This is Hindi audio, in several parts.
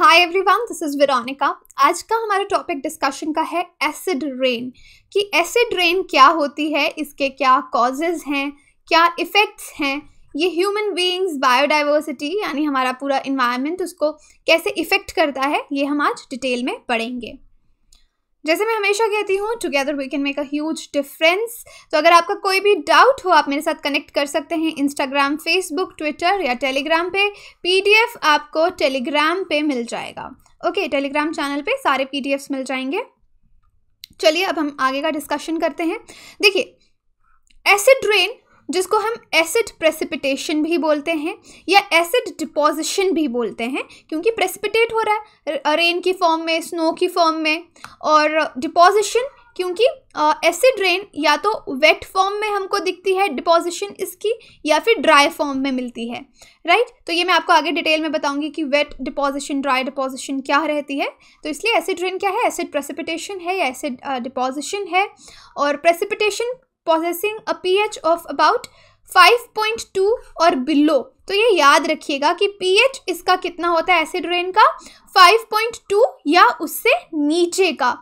Hi everyone this is Veronica आज का हमारा टॉपिक डिस्कशन का है एसिड रेन कि एसिड रेन क्या होती है इसके क्या कॉजेज़ हैं क्या इफ़ेक्ट्स हैं ये ह्यूमन बीइंग्स बायोडाइवर्सिटी यानी हमारा पूरा इन्वायरमेंट उसको कैसे इफ़ेक्ट करता है ये हम आज डिटेल में पढ़ेंगे जैसे मैं हमेशा कहती हूँ together we can make a huge difference तो अगर आपका कोई भी डाउट हो आप मेरे साथ कनेक्ट कर सकते हैं इंस्टाग्राम फेसबुक ट्विटर या टेलीग्राम पे पीडीएफ आपको टेलीग्राम पे मिल जाएगा ओके टेलीग्राम चैनल पे सारे पीडीएफ्स मिल जाएंगे चलिए अब हम आगे का डिस्कशन करते हैं देखिए एसिड रेन जिसको हम एसिड प्रेसिपिटेशन भी बोलते हैं या एसिड डिपोजिशन भी बोलते हैं क्योंकि प्रेसिपिटेट हो रहा है रेन की फॉर्म में स्नो की फॉर्म में और डिपोजिशन क्योंकि एसिड रेन या तो वेट फॉर्म में हमको दिखती है डिपोजिशन इसकी या फिर ड्राई फॉर्म में मिलती है राइट right? तो ये मैं आपको आगे डिटेल में बताऊंगी कि वेट डिपोजिशन ड्राई डिपोजिशन क्या रहती है तो इसलिए एसिड रेन क्या है एसिड प्रेसिपिटेशन है या एसिड डिपोजिशन है और precipitation H of about five point 5.2 और बिलो तो ये याद रखिएगा कि पीएच इसका कितना होता है एसिड रेन का 5.2 या उससे नीचे का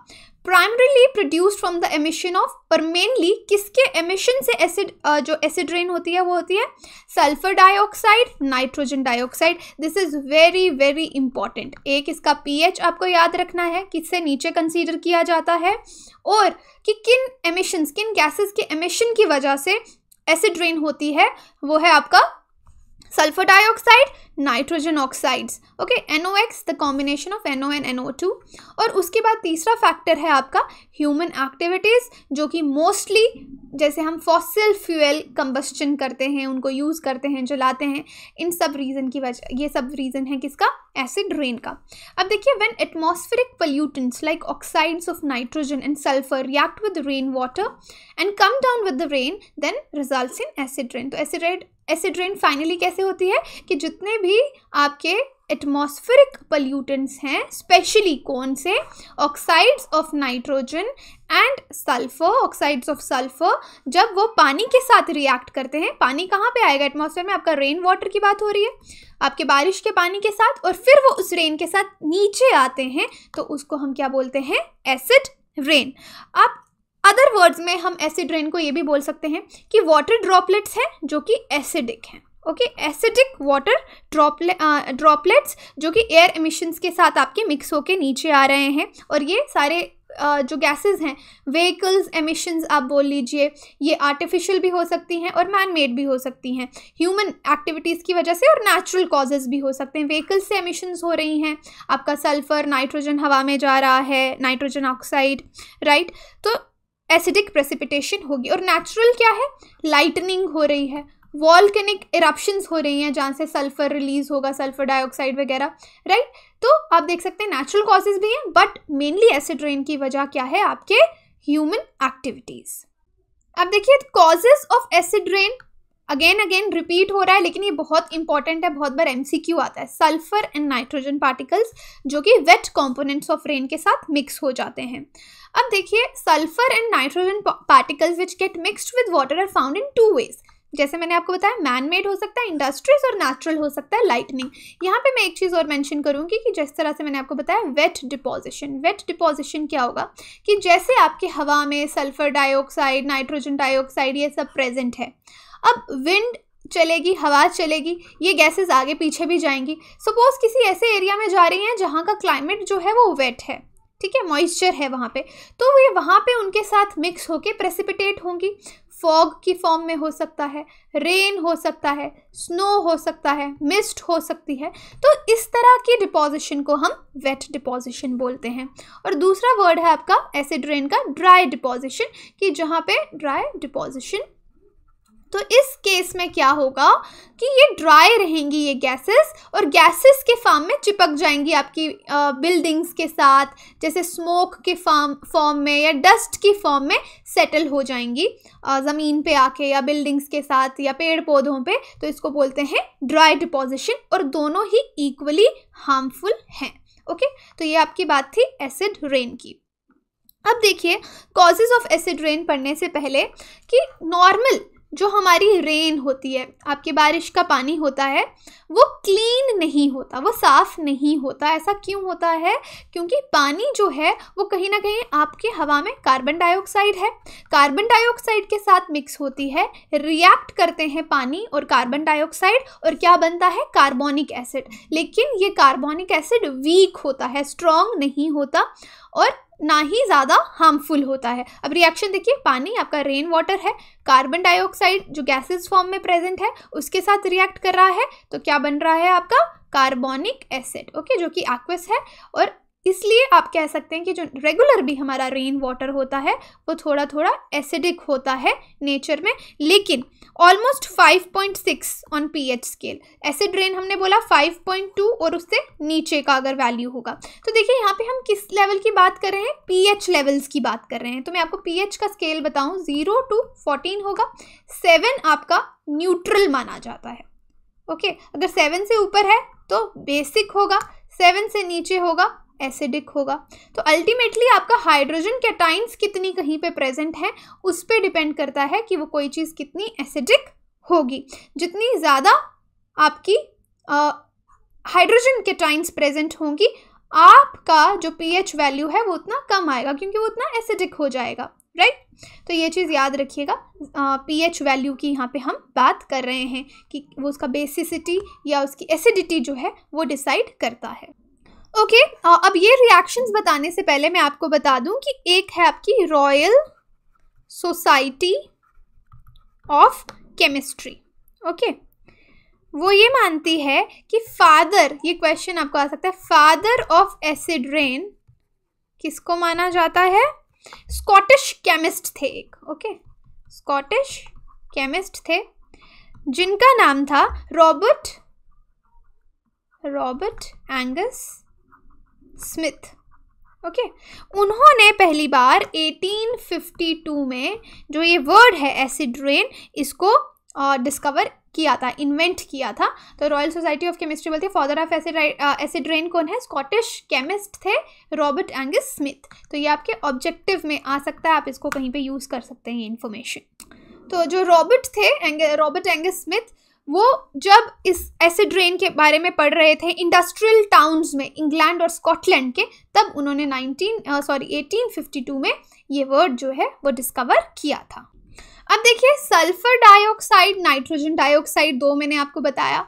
primarily produce from the emission of पर मेनली किसके एमिशन से एसिड जो एसिड रेन होती है वो होती है sulphur dioxide nitrogen dioxide this is very very important एक इसका पीएच आपको याद रखना है किससे नीचे कंसीडर किया जाता है और कि किन एमिशन किन गैसेस के एमिशन की वजह से एसिड रेन होती है वो है आपका sulphur dioxide nitrogen oxides okay NO X the combination of NO and NO two और उसके बाद तीसरा फैक्टर है आपका ह्यूमन एक्टिविटीज़ जो कि मोस्टली जैसे हम फॉसिल फ्यूल कंबस्टन करते हैं उनको यूज़ करते हैं जलाते हैं इन सब रीज़न की वजह ये सब रीज़न है किसका एसिड रेन का अब देखिए when atmospheric pollutants like oxides of nitrogen and sulphur react with rain water and come down with the rain then result in acid rain तो acid red acid rain finally कैसे होती है कि जितने भी भी आपके एटमॉस्फेरिक पल्यूटेंट्स हैं स्पेशली कौन से oxides of nitrogen and sulphur oxides of sulphur जब वो पानी के साथ रिएक्ट करते हैं पानी कहाँ पे आएगा एटमॉस्फेयर में आपका रेन वाटर की बात हो रही है आपके बारिश के पानी के साथ और फिर वो उस रेन के साथ नीचे आते हैं तो उसको हम क्या बोलते हैं एसिड रेन आप अदर वर्ड्स में हम एसिड रेन को ये भी बोल सकते हैं कि वाटर ड्रॉपलेट्स हैं जो कि एसिडिक हैं okay acidic water droplet droplets जो कि एयर एमिशंस के साथ आपके मिक्स होकर नीचे आ रहे हैं और ये सारे जो गैसेस हैं व्हीकल्स एमिशंस आप बोल लीजिए ये आर्टिफिशियल भी हो सकती हैं और मैन मेड भी हो सकती हैं ह्यूमन एक्टिविटीज़ की वजह से और नेचुरल कॉजेज़ भी हो सकते हैं व्हीकल्स से एमिशंस हो रही हैं आपका सल्फ़र नाइट्रोजन हवा में जा रहा है नाइट्रोजन ऑक्साइड राइट तो एसिडिक प्रेसिपिटेशन होगी और नेचुरल क्या है लाइटनिंग हो रही है वॉल्केनिक इरप्शंस हो रही हैं जहाँ से सल्फर रिलीज होगा सल्फर डाइऑक्साइड वगैरह राइट तो आप देख सकते हैं नेचुरल कॉजेज भी हैं बट मेनली एसिड रेन की वजह क्या है आपके ह्यूमन एक्टिविटीज़ अब देखिए causes of acid rain again again repeat हो रहा है लेकिन ये बहुत इंपॉर्टेंट है बहुत बार एमसीक्यू आता है सल्फर एंड नाइट्रोजन पार्टिकल्स जो कि वेट कंपोनेंट्स ऑफ रेन के साथ मिक्स हो जाते हैं अब देखिए sulphur and nitrogen particles which get mixed with water are found in two ways जैसे मैंने आपको बताया मैन मेड हो सकता है इंडस्ट्रीज और नेचुरल हो सकता है लाइटनिंग यहाँ पे मैं एक चीज़ और मेंशन करूँगी कि जिस तरह से मैंने आपको बताया वेट डिपोजिशन वेट डिपोजिशन क्या होगा कि जैसे आपकी हवा में सल्फर डाइऑक्साइड नाइट्रोजन डाइऑक्साइड ये सब प्रेजेंट है अब विंड चलेगी हवा चलेगी ये गैसेज आगे पीछे भी जाएंगी सपोज किसी ऐसे एरिया में जा रही हैं जहाँ का क्लाइमेट जो है वो वेट है ठीक है मॉइस्चर है वहाँ पे तो ये वहाँ पे उनके साथ मिक्स होके प्रेसिपिटेट होंगी फॉग की फॉर्म में हो सकता है रेन हो सकता है स्नो हो सकता है मिस्ट हो सकती है तो इस तरह की डिपॉजिशन को हम वेट डिपॉजिशन बोलते हैं और दूसरा वर्ड है आपका एसिड रेन का ड्राई डिपोजिशन कि जहाँ पे ड्राई डिपॉजिशन तो इस केस में क्या होगा कि ये ड्राई रहेंगी ये गैसेस और गैसेस के फॉर्म में चिपक जाएंगी आपकी बिल्डिंग्स के साथ जैसे स्मोक के फॉर्म फॉर्म में या डस्ट की फॉर्म में सेटल हो जाएंगी ज़मीन पे आके या बिल्डिंग्स के साथ या पेड़ पौधों पे तो इसको बोलते हैं ड्राई डिपोजिशन और दोनों ही इक्वली हार्मफुल हैं ओके तो ये आपकी बात थी एसिड रेन की अब देखिए कॉजेज ऑफ एसिड रेन पढ़ने से पहले कि नॉर्मल जो हमारी रेन होती है आपकी बारिश का पानी होता है वो क्लीन नहीं होता वो साफ़ नहीं होता ऐसा क्यों होता है क्योंकि पानी जो है वो कहीं ना कहीं आपके हवा में कार्बन डाइऑक्साइड है कार्बन डाइऑक्साइड के साथ मिक्स होती है रिएक्ट करते हैं पानी और कार्बन डाइऑक्साइड और क्या बनता है कार्बोनिक एसिड लेकिन ये कार्बोनिक एसिड वीक होता है स्ट्रॉन्ग नहीं होता और ना ही ज़्यादा हार्मफुल होता है अब रिएक्शन देखिए पानी आपका रेन वाटर है कार्बन डाइऑक्साइड जो गैसेस फॉर्म में प्रेजेंट है उसके साथ रिएक्ट कर रहा है तो क्या बन रहा है आपका कार्बोनिक एसिड ओके जो कि एक्वस है और इसलिए आप कह सकते हैं कि जो रेगुलर भी हमारा रेन वाटर होता है वो थोड़ा थोड़ा एसिडिक होता है नेचर में लेकिन almost 5.6 on P scale acid rain हमने बोला 5.2 और उससे नीचे का अगर वैल्यू होगा तो देखिए यहाँ पे हम किस लेवल की बात कर रहे हैं पीएच लेवल्स की बात कर रहे हैं तो मैं आपको पीएच का स्केल बताऊँ ज़ीरो टू फोर्टीन होगा सेवन आपका न्यूट्रल माना जाता है ओके okay, अगर सेवन से ऊपर है तो बेसिक होगा सेवन से नीचे होगा एसिडिक होगा तो अल्टीमेटली आपका हाइड्रोजन कैटाइंस कितनी कहीं पे प्रेजेंट है उस पर डिपेंड करता है कि वो कोई चीज़ कितनी एसिडिक होगी जितनी ज़्यादा आपकी हाइड्रोजन कैटाइंस प्रेजेंट होंगी आपका जो पीएच वैल्यू है वो उतना कम आएगा क्योंकि वो उतना एसिडिक हो जाएगा राइट right? तो ये चीज़ याद रखिएगा पीएच वैल्यू की यहाँ पे हम बात कर रहे हैं कि वो उसका बेसिसिटी या उसकी एसिडिटी जो है वो डिसाइड करता है ओके okay, uh, अब ये रिएक्शंस बताने से पहले मैं आपको बता दूं कि एक है आपकी Royal Society of Chemistry okay वो ये मानती है कि फादर ये क्वेश्चन आपको आ सकता है फादर ऑफ एसिड रेन किसको माना जाता है स्कॉटिश केमिस्ट थे एक ओके स्कॉटिश केमिस्ट थे जिनका नाम था Robert Robert Angus Smith okay उन्होंने पहली बार 1852 में जो ये वर्ड है एसिड रेन इसको डिस्कवर किया था इन्वेंट किया था तो रॉयल सोसाइटी ऑफ केमिस्ट्री बोलती हैं father of acid acid rain कौन है स्कॉटिश केमिस्ट थे रॉबर्ट एंगस स्मिथ तो ये आपके ऑब्जेक्टिव में आ सकता है आप इसको कहीं पे यूज़ कर सकते हैं इन्फॉर्मेशन तो जो रॉबर्ट थे रॉबर्ट एंगस स्मिथ वो जब इस ऐसे ड्रेन के बारे में पढ़ रहे थे इंडस्ट्रियल टाउन्स में इंग्लैंड और स्कॉटलैंड के तब उन्होंने 19 सॉरी 1852 में ये वर्ड जो है वो डिस्कवर किया था अब देखिए सल्फर डाइऑक्साइड नाइट्रोजन डाइऑक्साइड दो मैंने आपको बताया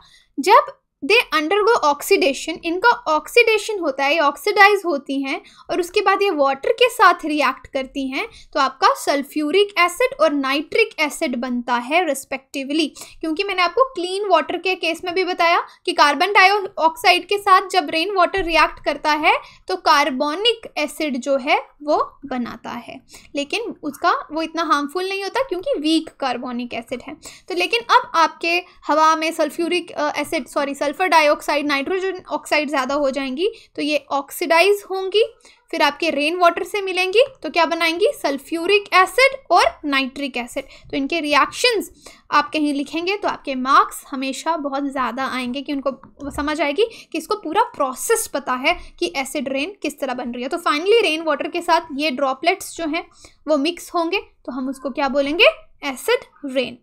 जब दे अंडरगो ऑक्सीडेशन इनका ऑक्सीडेशन होता है ये ऑक्सीडाइज होती हैं और उसके बाद ये वाटर के साथ रिएक्ट करती हैं तो आपका सल्फ्यूरिक एसिड और नाइट्रिक एसिड बनता है रिस्पेक्टिवली क्योंकि मैंने आपको क्लीन वाटर के केस में भी बताया कि कार्बन डाइऑक्साइड के साथ जब रेन वाटर रिएक्ट करता है तो कार्बोनिक एसिड जो है वो बनाता है लेकिन उसका वो इतना हार्मफुल नहीं होता क्योंकि वीक कार्बोनिक एसिड है तो लेकिन अब आपके हवा में sulphuric acid sorry sulphur dioxide nitrogen oxide ज़्यादा हो जाएंगी तो ये ऑक्सीडाइज होंगी फिर आपके रेन वाटर से मिलेंगी तो क्या बनाएंगी सल्फ्यूरिक एसिड और नाइट्रिक एसिड तो इनके रिएक्शंस आप कहीं लिखेंगे तो आपके मार्क्स हमेशा बहुत ज़्यादा आएंगे कि उनको समझ आएगी कि इसको पूरा प्रोसेस पता है कि एसिड रेन किस तरह बन रही है तो फाइनली रेन वाटर के साथ ये ड्रॉपलेट्स जो हैं वो मिक्स होंगे तो हम उसको क्या बोलेंगे एसिड रेन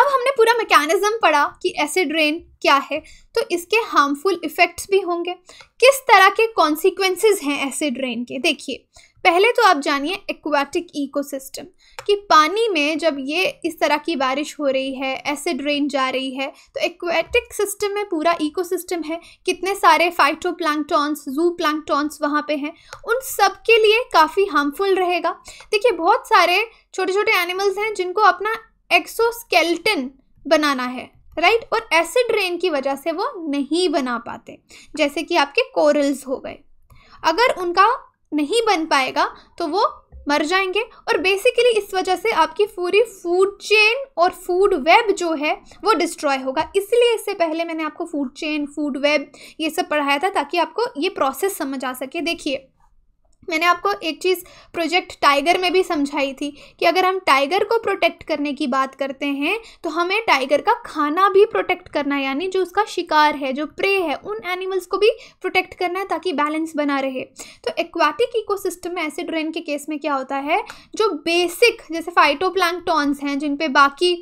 अब हमने पूरा मैकेनिज्म पढ़ा कि एसिड रेन क्या है तो इसके हार्मफुल इफ़ेक्ट्स भी होंगे किस तरह के कॉन्सिक्वेंसेस हैं एसिड रेन के देखिए पहले तो आप जानिए एक्वाटिक इकोसिस्टम कि पानी में जब ये इस तरह की बारिश हो रही है एसिड रेन जा रही है तो एक्वाटिक सिस्टम में पूरा इकोसिस्टम है कितने सारे फाइटो प्लांगटॉन्स जू प्लांगटॉन्स वहाँ पे हैं उन सब के लिए काफ़ी हार्मफुल रहेगा देखिए बहुत सारे छोटे छोटे एनिमल्स हैं जिनको अपना एक्सोस्केल्टन बनाना है राइट और एसिड रेन की वजह से वो नहीं बना पाते जैसे कि आपके कोरल्स हो गए अगर उनका नहीं बन पाएगा तो वो मर जाएंगे और बेसिकली इस वजह से आपकी पूरी फूड चेन और फूड वेब जो है वो डिस्ट्रॉय होगा इसलिए इससे पहले मैंने आपको फूड चेन फूड वेब ये सब पढ़ाया था ताकि आपको ये प्रोसेस समझ आ सके देखिए मैंने आपको एक चीज़ प्रोजेक्ट टाइगर में भी समझाई थी कि अगर हम टाइगर को प्रोटेक्ट करने की बात करते हैं तो हमें टाइगर का खाना भी प्रोटेक्ट करना यानी जो उसका शिकार है जो प्रे है उन एनिमल्स को भी प्रोटेक्ट करना है ताकि बैलेंस बना रहे तो एक्वाटिक इकोसिस्टम में एसिड रेन के केस में क्या होता है जो बेसिक जैसे फाइटोप्लैंकटॉन्स हैं जिन पर बाकी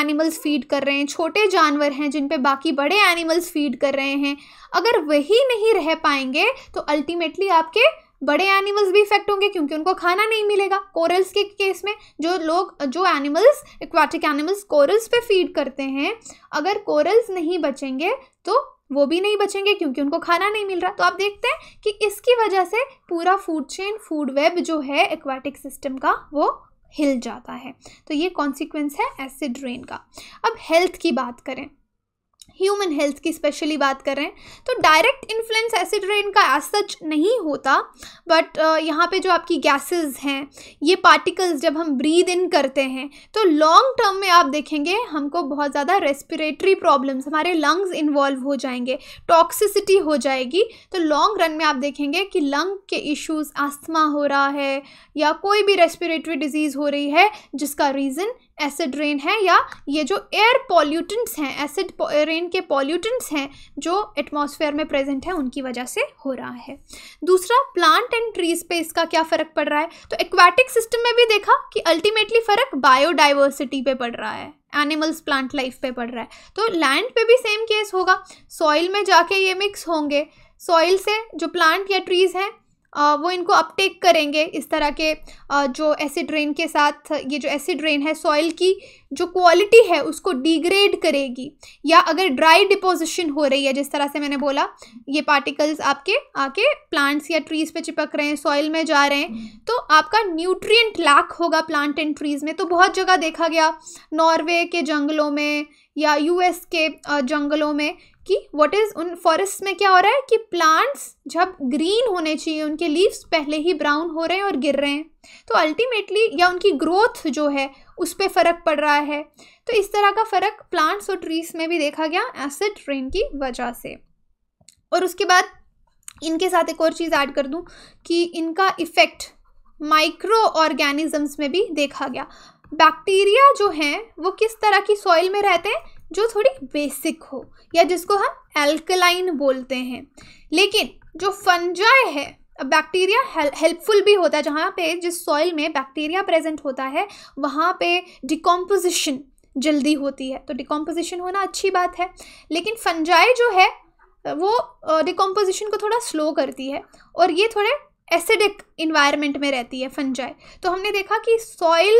एनिमल्स फीड कर रहे हैं छोटे जानवर हैं जिन पर बाकी बड़े एनिमल्स फीड कर रहे हैं अगर वही नहीं रह पाएंगे तो अल्टीमेटली आपके बड़े एनिमल्स भी इफेक्ट होंगे क्योंकि उनको खाना नहीं मिलेगा कोरल्स के केस में जो लोग जो एनिमल्स एक्वाटिक एनिमल्स कोरल्स पे फीड करते हैं अगर कोरल्स नहीं बचेंगे तो वो भी नहीं बचेंगे क्योंकि उनको खाना नहीं मिल रहा तो आप देखते हैं कि इसकी वजह से पूरा फूड चेन फूड वेब जो है एक्वाटिक सिस्टम का वो हिल जाता है तो ये कॉन्सिक्वेंस है एसिड रेन का अब हेल्थ की बात करें ह्यूमन हेल्थ की स्पेशली बात कर रहे हैं तो डायरेक्ट इन्फ्लुएंस एसिड रेन का एज सच नहीं होता बट uh, यहाँ पे जो आपकी गैसेस हैं ये पार्टिकल्स जब हम ब्रीद इन करते हैं तो लॉन्ग टर्म में आप देखेंगे हमको बहुत ज़्यादा रेस्पिरेटरी प्रॉब्लम्स हमारे लंग्स इन्वॉल्व हो जाएंगे टॉक्सिसिटी हो जाएगी तो लॉन्ग रन में आप देखेंगे कि लंग के इश्यूज़ आस्थमा हो रहा है या कोई भी रेस्पिरेटरी डिजीज़ हो रही है जिसका रीज़न एसिड रेन है या ये जो एयर पॉल्यूटेंट्स हैं एसिड रेन के पॉल्यूटेंट्स हैं जो एटमॉस्फेयर में प्रेजेंट है उनकी वजह से हो रहा है दूसरा प्लांट एंड ट्रीज पे इसका क्या फ़र्क पड़ रहा है तो एक्वाटिक सिस्टम में भी देखा कि अल्टीमेटली फ़र्क बायोडाइवर्सिटी पे पड़ रहा है एनिमल्स प्लांट लाइफ पे पड़ रहा है तो लैंड पे भी सेम केस होगा सॉइल में जाके ये मिक्स होंगे सॉइल से जो प्लांट या ट्रीज़ हैं वो इनको अपटेक करेंगे इस तरह के जो एसिड रेन के साथ ये जो एसिड रेन है सॉइल की जो क्वालिटी है उसको डिग्रेड करेगी या अगर ड्राई डिपोजिशन हो रही है जिस तरह से मैंने बोला ये पार्टिकल्स आपके आके प्लांट्स या ट्रीज़ पे चिपक रहे हैं सॉइल में जा रहे हैं तो आपका न्यूट्रिएंट लैक होगा प्लांट एंड ट्रीज़ में तो बहुत जगह देखा गया नॉर्वे के जंगलों में या यूएस के जंगलों में कि व्हाट इज़ उन फॉरेस्ट में क्या हो रहा है कि प्लांट्स जब ग्रीन होने चाहिए उनके लीव्स पहले ही ब्राउन हो रहे हैं और गिर रहे हैं तो अल्टीमेटली या उनकी ग्रोथ जो है उस पर फ़र्क पड़ रहा है तो इस तरह का फ़र्क प्लांट्स और ट्रीज में भी देखा गया एसिड रेन की वजह से और उसके बाद इनके साथ एक और चीज़ ऐड कर दूँ कि इनका इफ़ेक्ट माइक्रो ऑर्गेनिजम्स में भी देखा गया बैक्टीरिया जो हैं वो किस तरह की सॉइल में रहते हैं जो थोड़ी बेसिक हो या जिसको हम एल्कलाइन बोलते हैं लेकिन जो फंजाई है बैक्टीरिया हेल्पफुल भी होता है जहाँ पे जिस सॉइल में बैक्टीरिया प्रेजेंट होता है वहाँ पे डिकम्पोजिशन जल्दी होती है तो डिकम्पोजिशन होना अच्छी बात है लेकिन फंजाई जो है वो डिकम्पोजिशन को थोड़ा स्लो करती है और ये थोड़े एसिडिक इन्वायरमेंट में रहती है फनजाए तो हमने देखा कि सॉइल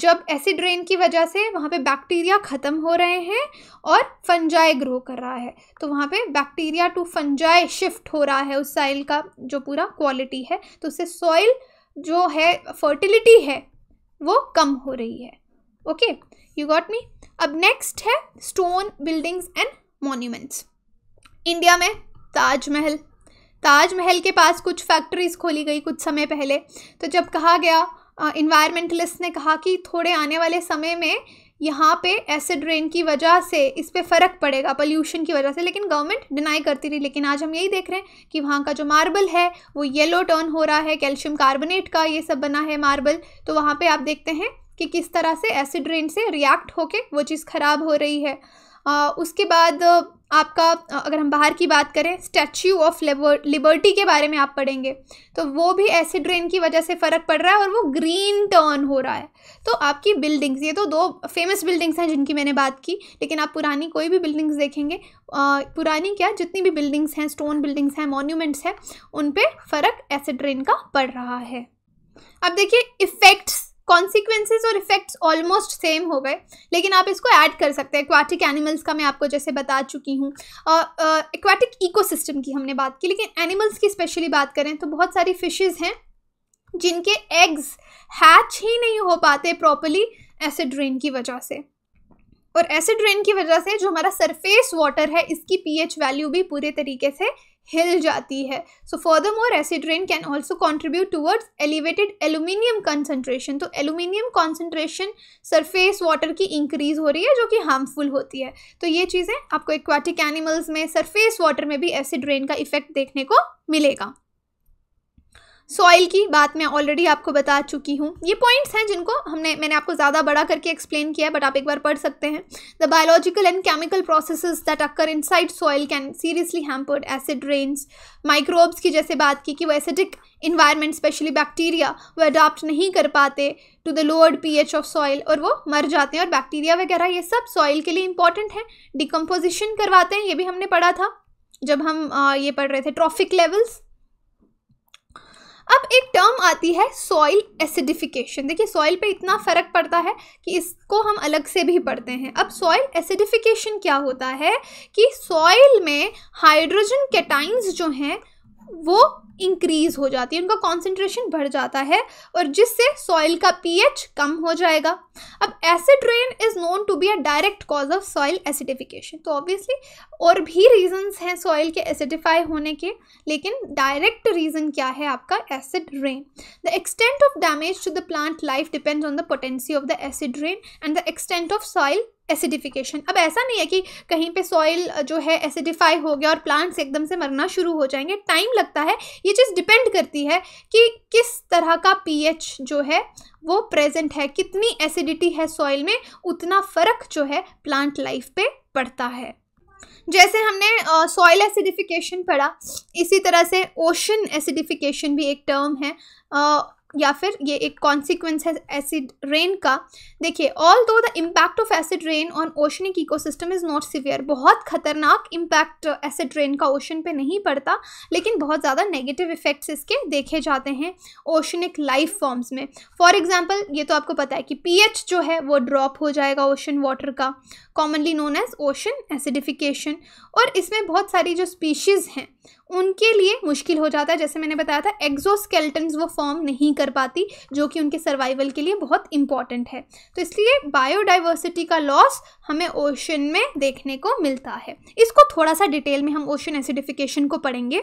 जब एसिड रेन की वजह से वहाँ पे बैक्टीरिया ख़त्म हो रहे हैं और फंजाई ग्रो कर रहा है तो वहाँ पे बैक्टीरिया टू फंजाई शिफ्ट हो रहा है उस साइल का जो पूरा क्वालिटी है तो उससे सॉइल जो है फर्टिलिटी है वो कम हो रही है ओके यू गॉट मी अब नेक्स्ट है stone buildings and monuments India में ताजमहल ताजमहल के पास कुछ फैक्ट्रीज़ खोली गई कुछ समय पहले तो जब कहा गया इन्वायरमेंटलिस्ट ने कहा कि थोड़े आने वाले समय में यहाँ पे एसिड रेन की वजह से इस पर फ़र्क पड़ेगा पोल्यूशन की वजह से लेकिन गवर्नमेंट डिनाई करती रही लेकिन आज हम यही देख रहे हैं कि वहाँ का जो मार्बल है वो येलो टर्न हो रहा है कैल्शियम कार्बोनेट का ये सब बना है मार्बल तो वहाँ पे आप देखते हैं कि किस तरह से एसिड रेन से रिएक्ट होके वो चीज़ ख़राब हो रही है उसके बाद आपका अगर हम बाहर की बात करें स्टैच्यू ऑफ लिबर्टी के बारे में आप पढ़ेंगे तो वो भी एसिड रेन की वजह से फ़र्क पड़ रहा है और वो ग्रीन टर्न हो रहा है तो आपकी बिल्डिंग्स ये तो दो फेमस बिल्डिंग्स हैं जिनकी मैंने बात की लेकिन आप पुरानी कोई भी बिल्डिंग्स देखेंगे आ, पुरानी क्या जितनी भी बिल्डिंग्स हैं स्टोन बिल्डिंग्स हैं मोन्यूमेंट्स हैं उन पर फ़र्क एसिड रेन का पड़ रहा है अब देखिए इफ़ेक्ट्स कॉन्सिक्वेंसेज और इफेक्ट्स ऑलमोस्ट सेम हो गए लेकिन आप इसको ऐड कर सकते हैं एक्वाटिक एनिमल्स का मैं आपको जैसे बता चुकी हूँ एक्वाटिक इकोसिस्टम की हमने बात की लेकिन एनिमल्स की स्पेशली बात करें तो बहुत सारी फिशेज़ हैं जिनके एग्स हैच ही नहीं हो पाते प्रॉपरली एसिड रेन की वजह से और एसिड रेन की वजह से जो हमारा सरफेस वाटर है इसकी पीएच वैल्यू भी पूरे तरीके से हिल जाती है so furthermore acid rain can also contribute towards elevated aluminium concentration तो एल्यूमिनियम कॉन्सेंट्रेशन सरफेस वाटर की इंक्रीज हो रही है जो कि हार्मफुल होती है तो ये चीज़ें आपको एक्वाटिक एनिमल्स में सरफेस वाटर में भी एसिड रेन का इफेक्ट देखने को मिलेगा सॉइल की बात मैं ऑलरेडी आपको बता चुकी हूँ ये पॉइंट्स हैं जिनको हमने मैंने आपको ज़्यादा बड़ा करके एक्सप्लेन किया है बट आप एक बार पढ़ सकते हैं the biological and chemical processes that occur inside soil can seriously hampered acid rains microbes की जैसे बात की कि वो एसिडिक इन्वायरमेंट स्पेशली बैक्टीरिया वो अडाप्ट नहीं कर पाते to the lowered H of soil और वो मर जाते हैं और बैक्टीरिया वगैरह ये सब सॉइल के लिए इंपॉर्टेंट है डिकम्पोजिशन करवाते हैं ये भी हमने पढ़ा था जब हम ये पढ़ रहे थे ट्रॉफिक लेवल्स अब एक टर्म आती है सॉइल एसिडिफिकेशन देखिए सॉइल पे इतना फ़र्क पड़ता है कि इसको हम अलग से भी पढ़ते हैं अब सॉइल एसिडिफिकेशन क्या होता है कि सॉइल में हाइड्रोजन कैटाइंस जो हैं वो इंक्रीज़ हो जाती है उनका कॉन्सेंट्रेशन बढ़ जाता है और जिससे सॉइल का पीएच कम हो जाएगा अब acid rain is known to be a direct cause of soil acidification तो ऑब्वियसली और भी रीजंस हैं सॉइल के एसिडिफाई होने के लेकिन डायरेक्ट रीज़न क्या है आपका acid rain the extent of damage to the plant life depends on the potency of the acid rain and the extent of soil acidification अब ऐसा नहीं है कि कहीं पे सॉइल जो है एसिडिफाई हो गया और प्लांट्स एकदम से मरना शुरू हो जाएंगे टाइम लगता है ये चीज़ डिपेंड करती है कि किस तरह का पीएच जो है वो प्रेजेंट है कितनी एसिडिटी है सॉइल में उतना फ़र्क जो है प्लांट लाइफ पे पड़ता है जैसे हमने सॉइल uh, एसिडिफिकेशन पढ़ा इसी तरह से ओशन एसिडिफिकेशन भी एक टर्म है uh, या फिर ये एक कॉन्सिक्वेंस है एसिड रेन का देखिए although the impact of acid rain on oceanic ecosystem is not severe बहुत खतरनाक इम्पैक्ट एसिड रेन का ओशन पे नहीं पड़ता लेकिन बहुत ज़्यादा नेगेटिव इफ़ेक्ट्स इसके देखे जाते हैं ओशनिक लाइफ फॉर्म्स में फॉर एग्जाम्पल ये तो आपको पता है कि पी जो है वो ड्रॉप हो जाएगा ओशन वाटर का commonly known as ocean acidification और इसमें बहुत सारी जो स्पीशीज़ हैं उनके लिए मुश्किल हो जाता है जैसे मैंने बताया था एक्जोस्केल्टन्स वो फॉर्म नहीं कर पाती जो कि उनके सर्वाइवल के लिए बहुत इंपॉर्टेंट है तो इसलिए बायोडाइवर्सिटी का लॉस हमें ओशन में देखने को मिलता है इसको थोड़ा सा डिटेल में हम ओशन एसिडिफिकेशन को पढ़ेंगे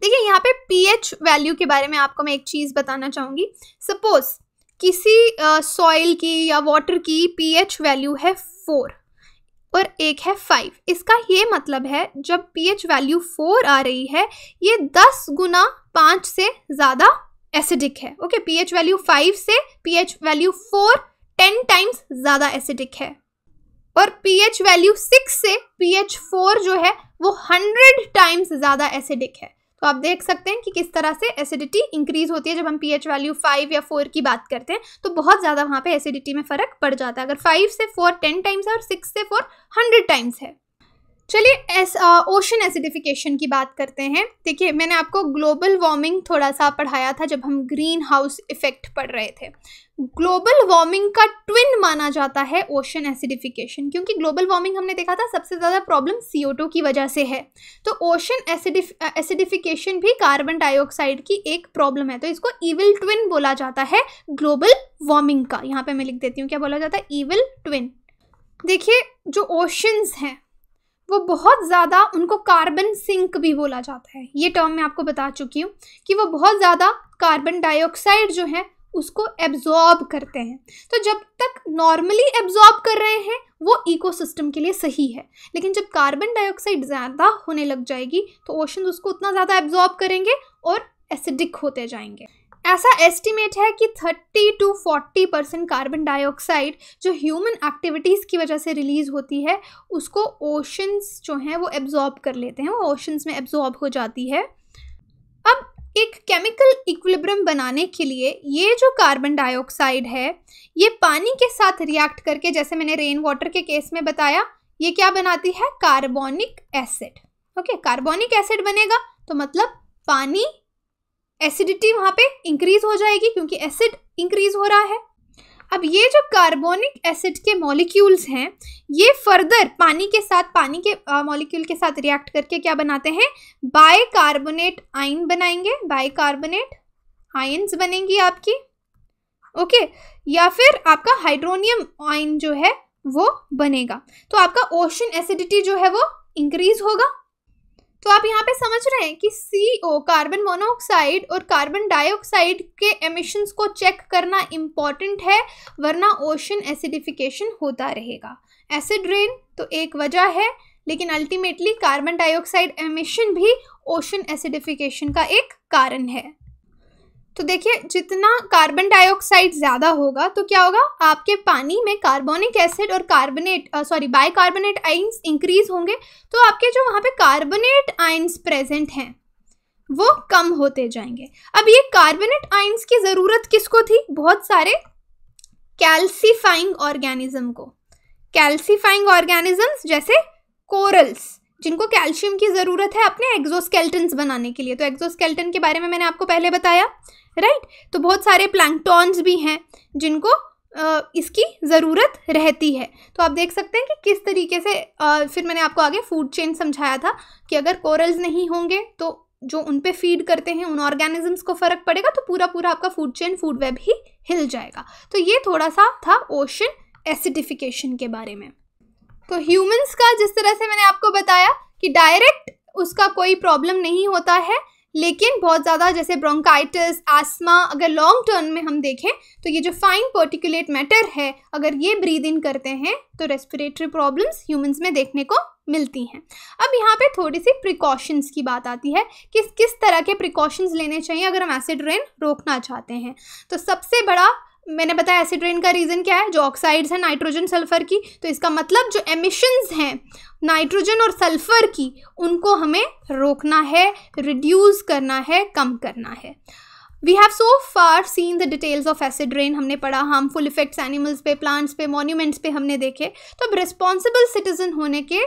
देखिए यहाँ पे पीएच वैल्यू के बारे में आपको मैं एक चीज़ बताना चाहूँगी सपोज़ किसी सॉइल uh, की या वाटर की पीएच वैल्यू है फोर और एक है फाइव इसका ये मतलब है जब पी एच वैल्यू फोर आ रही है ये दस गुना पाँच से ज़्यादा एसिडिक है okay P H value five से P H value four ten times ज़्यादा एसिडिक है और पी एच वैल्यू सिक्स से पी एच फोर जो है वो हंड्रेड टाइम्स ज़्यादा एसिडिक है तो आप देख सकते हैं कि किस तरह से एसिडिटी इंक्रीज होती है जब हम पीएच वैल्यू फाइव या फोर की बात करते हैं तो बहुत ज़्यादा वहाँ पर एसिडिटी में फ़र्क पड़ जाता है अगर फाइव से फोर टेन टाइम्स है और सिक्स से फोर हंड्रेड टाइम्स है चलिए ओशन एसिडिफिकेशन की बात करते हैं देखिए मैंने आपको ग्लोबल वार्मिंग थोड़ा सा पढ़ाया था जब हम ग्रीन हाउस इफेक्ट पढ़ रहे थे ग्लोबल वार्मिंग का ट्विन माना जाता है ओशन एसिडिफिकेशन क्योंकि ग्लोबल वार्मिंग हमने देखा था सबसे ज़्यादा प्रॉब्लम सी की वजह से है तो ओशन एसिडिफ एसिडिफिकेशन भी कार्बन डाइऑक्साइड की एक प्रॉब्लम है तो इसको ईविल ट्विन बोला जाता है ग्लोबल वार्मिंग का यहाँ पर मैं लिख देती हूँ क्या बोला जाता है ईविल ट्विन देखिए जो ओशंस हैं वो बहुत ज़्यादा उनको कार्बन सिंक भी बोला जाता है ये टर्म मैं आपको बता चुकी हूँ कि वो बहुत ज़्यादा कार्बन डाइऑक्साइड जो है उसको एब्जॉर्ब करते हैं तो जब तक नॉर्मली एब्जॉर्ब कर रहे हैं वो इकोसिस्टम के लिए सही है लेकिन जब कार्बन डाइऑक्साइड ज़्यादा होने लग जाएगी तो ओशन उसको उतना ज़्यादा एब्जॉर्ब करेंगे और एसिडिक होते जाएंगे ऐसा एस्टिमेट है कि 30 टू 40 परसेंट कार्बन डाइऑक्साइड जो ह्यूमन एक्टिविटीज़ की वजह से रिलीज़ होती है उसको ओशंस जो हैं वो एब्जॉर्ब कर लेते हैं वो ओशंस में एब्जॉर्ब हो जाती है अब एक केमिकल इक्विलिब्रियम बनाने के लिए ये जो कार्बन डाइऑक्साइड है ये पानी के साथ रिएक्ट करके जैसे मैंने रेन वाटर के केस में बताया ये क्या बनाती है carbonic acid okay carbonic acid बनेगा तो मतलब पानी एसिडिटी वहाँ पे इंक्रीज हो जाएगी क्योंकि एसिड इंक्रीज हो रहा है अब ये जो कार्बोनिक एसिड के मॉलिक्यूल्स हैं ये फर्दर पानी के साथ पानी के मॉलिक्यूल के साथ रिएक्ट करके क्या बनाते हैं बाय कार्बोनेट आइन बनाएंगे बाय कार्बोनेट आयन्स बनेंगी आपकी ओके okay. या फिर आपका हाइड्रोनियम आयन जो है वो बनेगा तो आपका ओशन एसिडिटी जो है वो इंक्रीज होगा तो आप यहाँ पे समझ रहे हैं कि सी ओ कार्बन मोनोऑक्साइड और कार्बन डाइऑक्साइड के एमिशंस को चेक करना इम्पॉर्टेंट है वरना ओशन एसिडिफिकेशन होता रहेगा एसिड रेन तो एक वजह है लेकिन अल्टीमेटली कार्बन डाइऑक्साइड एमिशन भी ओशन एसिडिफिकेशन का एक कारण है तो देखिए जितना कार्बन डाइऑक्साइड ज़्यादा होगा तो क्या होगा आपके पानी में कार्बोनिक एसिड और carbonate sorry bicarbonate ions increase होंगे तो आपके जो वहाँ पे कार्बोनेट आइंस प्रेजेंट हैं वो कम होते जाएंगे अब ये कार्बोनेट आइंस की ज़रूरत किसको थी बहुत सारे कैल्सीफाइंग ऑर्गेनिज्म को कैल्सीफाइंग ऑर्गेनिजम्स जैसे कोरल्स जिनको कैल्शियम की ज़रूरत है अपने एग्जोस्केल्टन्स बनाने के लिए तो एग्जोस्केल्टन के बारे में मैंने आपको पहले बताया राइट तो बहुत सारे प्लैंकटॉन्स भी हैं जिनको इसकी ज़रूरत रहती है तो आप देख सकते हैं कि किस तरीके से फिर मैंने आपको आगे फूड चेन समझाया था कि अगर कोरल्स नहीं होंगे तो जो उन पर फीड करते हैं उन ऑर्गेनिजम्स को फ़र्क पड़ेगा तो पूरा पूरा आपका फूड चेन फूड वेब ही हिल जाएगा तो ये थोड़ा सा था ओशन एसिडिफिकेशन के बारे में तो ह्यूमंस का जिस तरह से मैंने आपको बताया कि डायरेक्ट उसका कोई प्रॉब्लम नहीं होता है लेकिन बहुत ज़्यादा जैसे ब्रोंकाइटिस आसमा अगर लॉन्ग टर्म में हम देखें तो ये जो फाइन पर्टिकुलेट मैटर है अगर ये ब्रीद इन करते हैं तो रेस्पिरेटरी प्रॉब्लम्स ह्यूमंस में देखने को मिलती हैं अब यहाँ पे थोड़ी सी प्रिकॉशंस की बात आती है कि किस तरह के प्रिकॉशंस लेने चाहिए अगर हम एसिड रेन रोकना चाहते हैं तो सबसे बड़ा मैंने बताया एसिड रेन का रीज़न क्या है जो ऑक्साइड्स हैं नाइट्रोजन सल्फर की तो इसका मतलब जो एमिशंस हैं नाइट्रोजन और सल्फर की उनको हमें रोकना है रिड्यूस करना है कम करना है we have so far seen the details of acid rain हमने पढ़ा हार्मफुल इफेक्ट्स एनिमल्स पे प्लांट्स पे मोन्यूमेंट्स पे हमने देखे तो अब रिस्पॉन्सिबल सिटीजन होने के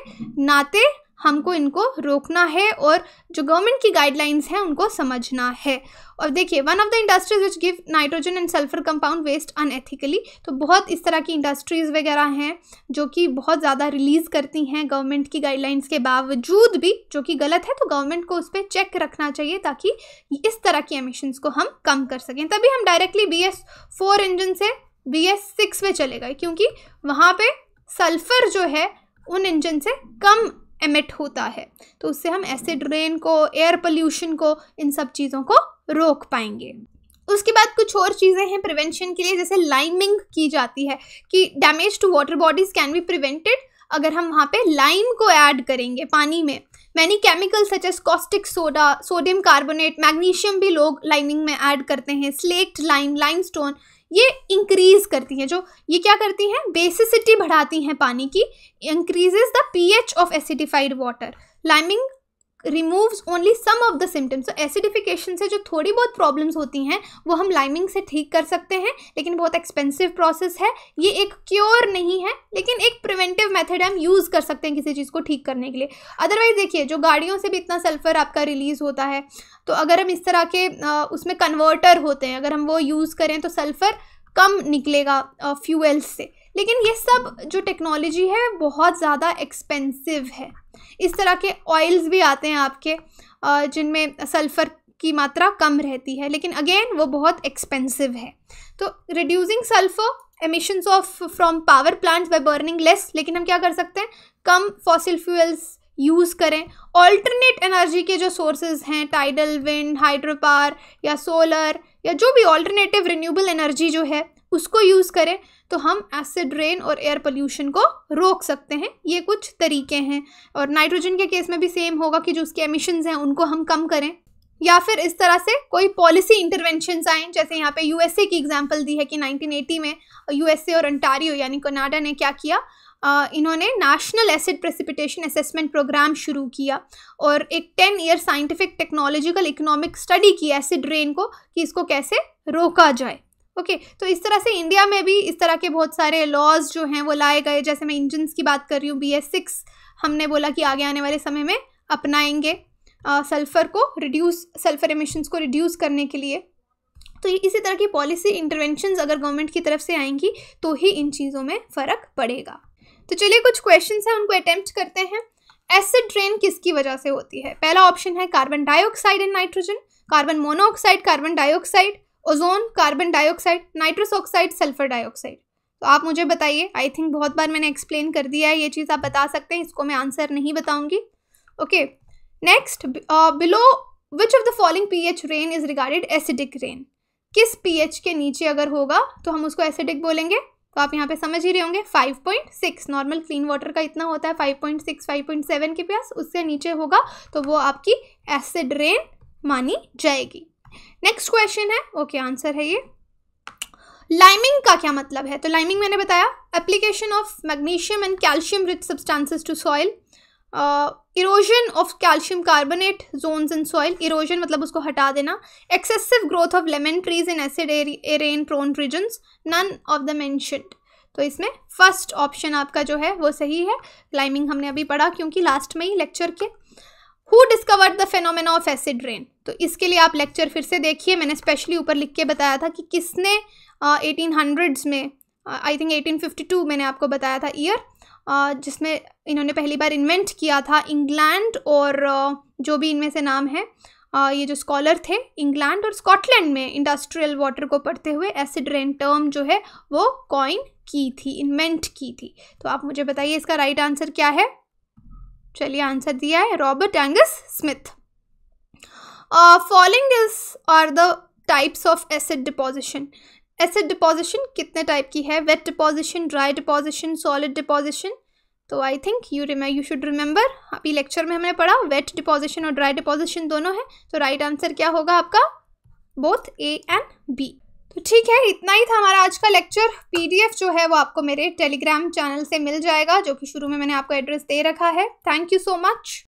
नाते हमको इनको रोकना है और जो गवर्नमेंट की गाइडलाइंस हैं उनको समझना है और देखिए one of the industries which give nitrogen and sulphur compound waste unethically तो बहुत इस तरह की इंडस्ट्रीज़ वगैरह हैं जो कि बहुत ज़्यादा रिलीज़ करती हैं गवर्नमेंट की गाइडलाइंस के बावजूद भी जो कि गलत है तो गवर्नमेंट को उस पर चेक रखना चाहिए ताकि इस तरह की एमिशंस को हम कम कर सकें तभी हम directly B S four engine से बी एस सिक्स में चले गए क्योंकि वहाँ पर सल्फ़र जो है उन इंजन से कम एमिट होता है तो उससे हम एसिड रेन को एयर पोल्यूशन को इन सब चीज़ों को रोक पाएंगे उसके बाद कुछ और चीज़ें हैं प्रिवेंशन के लिए जैसे लाइमिंग की जाती है कि damage to water bodies can be prevented अगर हम वहाँ पे लाइम को ऐड करेंगे पानी में many chemical such as caustic soda sodium carbonate magnesium भी लोग लाइमिंग में ऐड करते हैं स्लेक्ट लाइम लाइम स्टोन ये इंक्रीज़ करती हैं जो ये क्या करती हैं बेसिसिटी बढ़ाती हैं पानी की increases the pH of acidified water liming removes only some of the symptoms तो एसिडिफिकेशन से जो थोड़ी बहुत प्रॉब्लम्स होती हैं वो हम लाइमिंग से ठीक कर सकते हैं लेकिन बहुत एक्सपेंसिव प्रोसेस है ये एक क्योर नहीं है लेकिन एक प्रिवेंटिव मेथड हम यूज़ कर सकते हैं किसी चीज़ को ठीक करने के लिए अदरवाइज़ देखिए जो गाड़ियों से भी इतना सल्फ़र आपका रिलीज़ होता है तो अगर हम इस तरह के उसमें कन्वर्टर होते हैं अगर हम वो यूज़ करें तो सल्फ़र कम निकलेगा फ्यूएल्स से लेकिन ये सब जो टेक्नोलॉजी है बहुत ज़्यादा एक्सपेंसिव है इस तरह के ऑयल्स भी आते हैं आपके जिनमें सल्फ़र की मात्रा कम रहती है लेकिन अगेन वो बहुत एक्सपेंसिव है तो reducing sulphur emissions of from power plants by burning less लेकिन हम क्या कर सकते हैं कम फॉसिल फ्यूल्स यूज़ करें ऑल्टरनेट एनर्जी के जो सोर्सेज हैं टाइडल विंड हाइड्रो पावर या सोलर या जो भी ऑल्टरनेटिव रिन्यूबल एनर्जी जो है उसको यूज़ करें तो हम एसिड रेन और एयर पोल्यूशन को रोक सकते हैं ये कुछ तरीके हैं और नाइट्रोजन के केस में भी सेम होगा कि जो उसके एमिशंस हैं उनको हम कम करें या फिर इस तरह से कोई पॉलिसी इंटरवेंशन आए जैसे यहाँ पे यूएसए की एग्जांपल दी है कि 1980 में यूएसए और अंटारियो यानी कनाडा ने क्या किया आ, इन्होंने national acid precipitation assessment programme शुरू किया और एक ten year scientific technological economic study की एसिड रेन को कि इसको कैसे रोका जाए ओके okay, तो इस तरह से इंडिया में भी इस तरह के बहुत सारे लॉज जो हैं वो लाए गए जैसे मैं इंजन्स की बात कर रही हूँ बी एस सिक्स हमने बोला कि आगे आने वाले समय में अपनाएंगे सल्फ़र को रिड्यूस सल्फ़र एमिशन्स को रिड्यूस करने के लिए तो इसी तरह की पॉलिसी इंटरवेंशंस अगर गवर्नमेंट की तरफ से आएंगी तो ही इन चीज़ों में फ़र्क पड़ेगा तो चलिए कुछ क्वेश्चन हैं उनको अटैम्प्ट करते हैं एसिड ट्रेन किसकी वजह से होती है पहला ऑप्शन है carbon dioxide and nitrogen carbon monoxide carbon dioxide ozone carbon dioxide nitrous oxide sulphur dioxide तो आप मुझे बताइए आई थिंक बहुत बार मैंने एक्सप्लेन कर दिया है ये चीज़ आप बता सकते हैं इसको मैं आंसर नहीं बताऊंगी okay next below which of the following pH rain is regarded acidic rain किस पीएच के नीचे अगर होगा तो हम उसको एसिडिक बोलेंगे तो आप यहाँ पे समझ ही रहे होंगे 5.6 नॉर्मल क्लीन वाटर का इतना होता है 5.6 5.7 के पास उससे नीचे होगा तो वो आपकी एसिड रेन मानी जाएगी नेक्स्ट क्वेश्चन है ओके okay, आंसर है ये लाइमिंग का क्या मतलब है तो लाइमिंग मैंने बताया application of magnesium and calcium rich substances to soil erosion of calcium carbonate zones in soil erosion मतलब उसको हटा देना excessive growth of lemon trees in acid rain prone regions none of the mentioned तो इसमें फर्स्ट ऑप्शन आपका जो है वो सही है क्लाइंबिंग हमने अभी पढ़ा क्योंकि लास्ट में ही लेक्चर के who discovered the phenomena of acid rain तो इसके लिए आप लेक्चर फिर से देखिए मैंने स्पेशली ऊपर लिख के बताया था कि किसने एटीन uh, हंड्रेड्स में I think eighteen fifty two मैंने आपको बताया था ईयर uh, जिसमें इन्होंने पहली बार इन्वेंट किया था इंग्लैंड और uh, जो भी इनमें से नाम है uh, ये जो स्कॉलर थे इंग्लैंड और स्कॉटलैंड में इंडस्ट्रियल वाटर को पढ़ते हुए एसिड रेन टर्म जो है वो कॉइन की थी इन्वेंट की थी तो आप मुझे बताइए इसका राइट right आंसर क्या है चलिए आंसर दिया है Robert Angus Smith following is are the types of acid deposition acid deposition कितने टाइप की है wet deposition dry deposition solid deposition तो I think you you should remember अभी लेक्चर में हमने पढ़ा वेट डिपोजिशन और ड्राई डिपोजिशन दोनों है तो राइट right आंसर क्या होगा आपका बोथ ए एंड बी तो ठीक है इतना ही था हमारा आज का लेक्चर पीडीएफ जो है वो आपको मेरे टेलीग्राम चैनल से मिल जाएगा जो कि शुरू में मैंने आपको एड्रेस दे रखा है थैंक यू सो मच